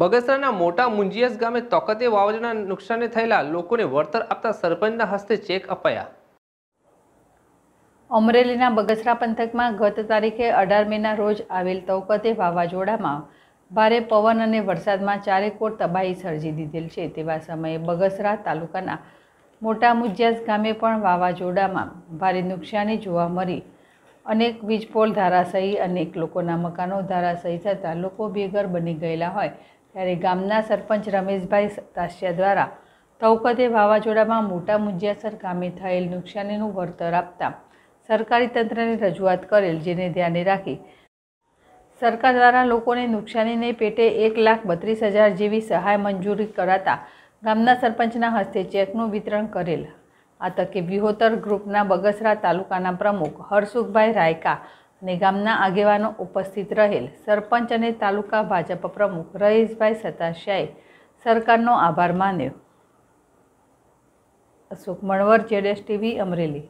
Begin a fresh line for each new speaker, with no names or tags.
બગસરાના મોટા મુંજીયસ ગામે તોકતે વાવાઝોડાના નુકસાને થયેલા લોકોને વળતર આપતા સરપંચના હસ્તે ચેક અપાયા
અમરેલીના બગસરા પંથકમાં ગત તારીખે અઢાર મેના રોજ આવેલ તવકતે વાવાઝોડામાં ભારે પવન અને વરસાદમાં ચારે કોર તબાહી સર્જી દીધેલ છે તેવા સમયે બગસરા તાલુકાના મોટા મુજિયાસ ગામે પણ વાવાઝોડામાં ભારે નુકસાની જોવા મળી અનેક વીજપોલ ધારાશયી અનેક લોકોના મકાનો ધારાશયી થતાં લોકો બેઘર બની ગયેલા હોય ત્યારે ગામના સરપંચ રમેશભાઈ સતાસિયા દ્વારા તવકદે વાવાઝોડામાં મોટા મુંજિયાસર ગામે થયેલ નુકસાનીનું વળતર આપતા સરકારી તંત્રને રજૂઆત કરેલ જેને ધ્યાને રાખી સરકાર દ્વારા લોકોને નુકસાનીને પેટે એક લાખ બત્રીસ હજાર જેવી સહાય મંજૂરી કરાતા ગામના સરપંચના હસ્તે ચેકનું વિતરણ કરેલ આ તકે વિહોતર ગ્રુપના બગસરા તાલુકાના પ્રમુખ હરસુખભાઈ રાયકા અને ગામના આગેવાનો ઉપસ્થિત રહેલ સરપંચ અને તાલુકા ભાજપ પ્રમુખ રહીશભાઈ સતાશિયાએ સરકારનો આભાર માન્યો અશોક મણવર જેડેશ ટીવી અમરેલી